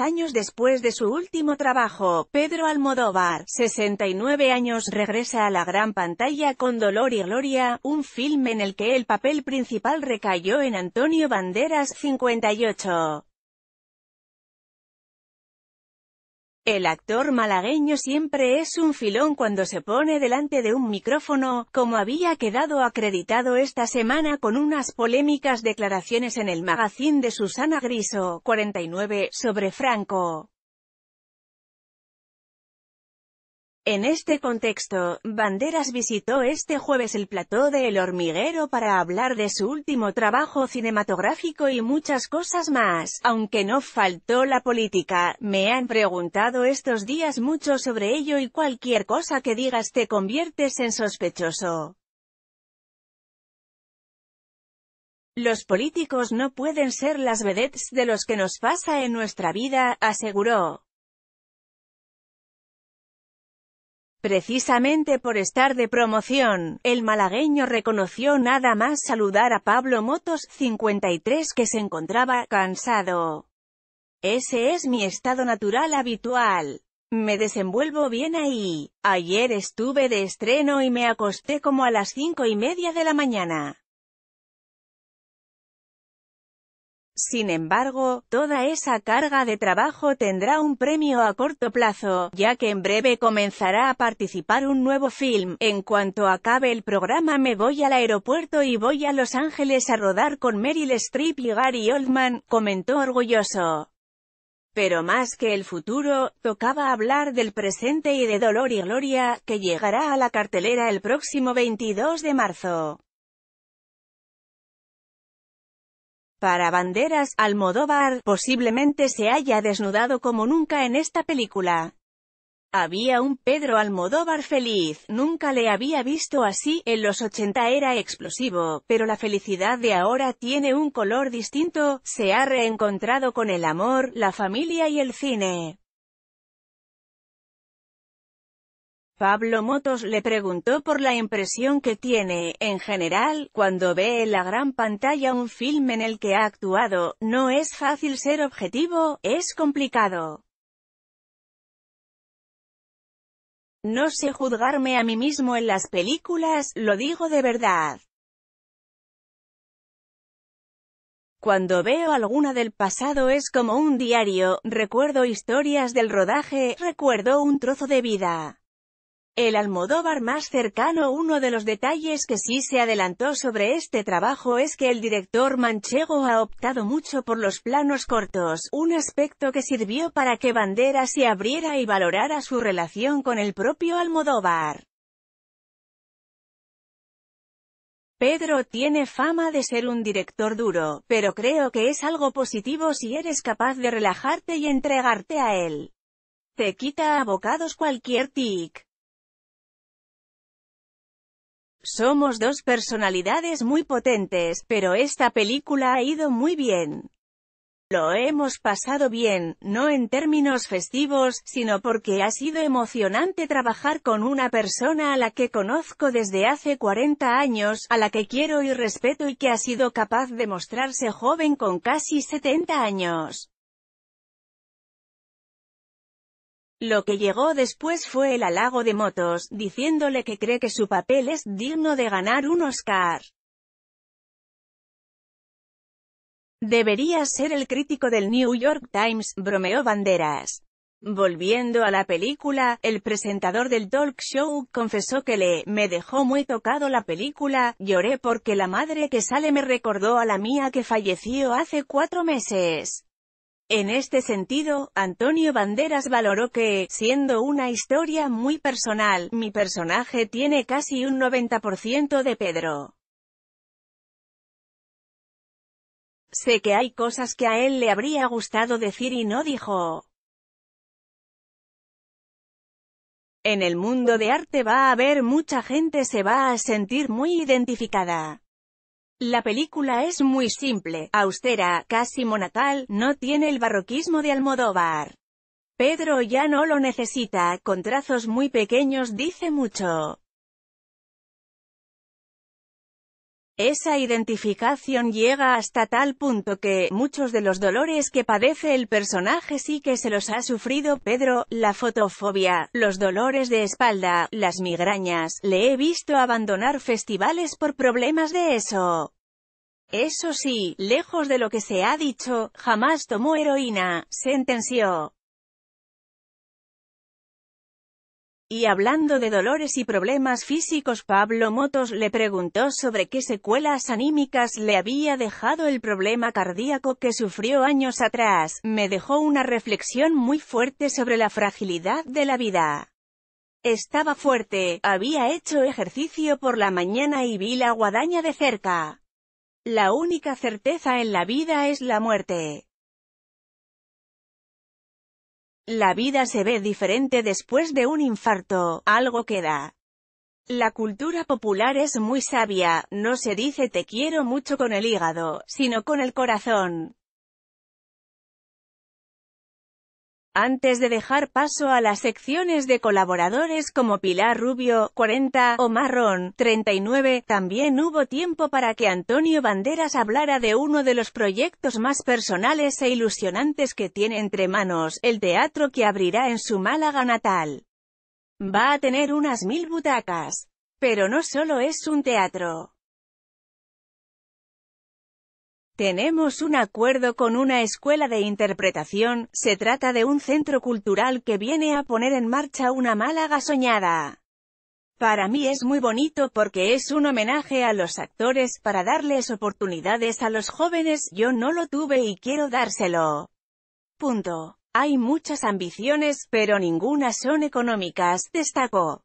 años después de su último trabajo, Pedro Almodóvar, 69 años, regresa a la gran pantalla con Dolor y Gloria, un film en el que el papel principal recayó en Antonio Banderas, 58. El actor malagueño siempre es un filón cuando se pone delante de un micrófono, como había quedado acreditado esta semana con unas polémicas declaraciones en el magazine de Susana Griso, 49, sobre Franco. En este contexto, Banderas visitó este jueves el plató de El Hormiguero para hablar de su último trabajo cinematográfico y muchas cosas más, aunque no faltó la política. Me han preguntado estos días mucho sobre ello y cualquier cosa que digas te conviertes en sospechoso. Los políticos no pueden ser las vedettes de los que nos pasa en nuestra vida, aseguró. Precisamente por estar de promoción, el malagueño reconoció nada más saludar a Pablo Motos, 53 que se encontraba cansado. Ese es mi estado natural habitual. Me desenvuelvo bien ahí. Ayer estuve de estreno y me acosté como a las cinco y media de la mañana. Sin embargo, toda esa carga de trabajo tendrá un premio a corto plazo, ya que en breve comenzará a participar un nuevo film. En cuanto acabe el programa me voy al aeropuerto y voy a Los Ángeles a rodar con Meryl Streep y Gary Oldman, comentó orgulloso. Pero más que el futuro, tocaba hablar del presente y de Dolor y Gloria, que llegará a la cartelera el próximo 22 de marzo. Para Banderas, Almodóvar posiblemente se haya desnudado como nunca en esta película. Había un Pedro Almodóvar feliz, nunca le había visto así, en los 80 era explosivo, pero la felicidad de ahora tiene un color distinto, se ha reencontrado con el amor, la familia y el cine. Pablo Motos le preguntó por la impresión que tiene, en general, cuando ve en la gran pantalla un film en el que ha actuado, no es fácil ser objetivo, es complicado. No sé juzgarme a mí mismo en las películas, lo digo de verdad. Cuando veo alguna del pasado es como un diario, recuerdo historias del rodaje, recuerdo un trozo de vida. El Almodóvar más cercano Uno de los detalles que sí se adelantó sobre este trabajo es que el director manchego ha optado mucho por los planos cortos, un aspecto que sirvió para que Bandera se abriera y valorara su relación con el propio Almodóvar. Pedro tiene fama de ser un director duro, pero creo que es algo positivo si eres capaz de relajarte y entregarte a él. Te quita a bocados cualquier tic. Somos dos personalidades muy potentes, pero esta película ha ido muy bien. Lo hemos pasado bien, no en términos festivos, sino porque ha sido emocionante trabajar con una persona a la que conozco desde hace 40 años, a la que quiero y respeto y que ha sido capaz de mostrarse joven con casi 70 años. Lo que llegó después fue el halago de Motos, diciéndole que cree que su papel es digno de ganar un Oscar. Debería ser el crítico del New York Times, bromeó Banderas. Volviendo a la película, el presentador del talk show confesó que le, me dejó muy tocado la película, lloré porque la madre que sale me recordó a la mía que falleció hace cuatro meses. En este sentido, Antonio Banderas valoró que, siendo una historia muy personal, mi personaje tiene casi un 90% de Pedro. Sé que hay cosas que a él le habría gustado decir y no dijo. En el mundo de arte va a haber mucha gente se va a sentir muy identificada. La película es muy simple, austera, casi monatal, no tiene el barroquismo de Almodóvar. Pedro ya no lo necesita, con trazos muy pequeños dice mucho. Esa identificación llega hasta tal punto que, muchos de los dolores que padece el personaje sí que se los ha sufrido Pedro, la fotofobia, los dolores de espalda, las migrañas, le he visto abandonar festivales por problemas de eso. Eso sí, lejos de lo que se ha dicho, jamás tomó heroína, sentenció. Y hablando de dolores y problemas físicos Pablo Motos le preguntó sobre qué secuelas anímicas le había dejado el problema cardíaco que sufrió años atrás, me dejó una reflexión muy fuerte sobre la fragilidad de la vida. Estaba fuerte, había hecho ejercicio por la mañana y vi la guadaña de cerca. La única certeza en la vida es la muerte. La vida se ve diferente después de un infarto, algo queda. La cultura popular es muy sabia, no se dice te quiero mucho con el hígado, sino con el corazón. antes de dejar paso a las secciones de colaboradores como Pilar Rubio, 40, o Marrón, 39, también hubo tiempo para que Antonio Banderas hablara de uno de los proyectos más personales e ilusionantes que tiene entre manos, el teatro que abrirá en su Málaga natal. Va a tener unas mil butacas. Pero no solo es un teatro. Tenemos un acuerdo con una escuela de interpretación, se trata de un centro cultural que viene a poner en marcha una Málaga soñada. Para mí es muy bonito porque es un homenaje a los actores para darles oportunidades a los jóvenes, yo no lo tuve y quiero dárselo. Punto. Hay muchas ambiciones, pero ninguna son económicas, destacó.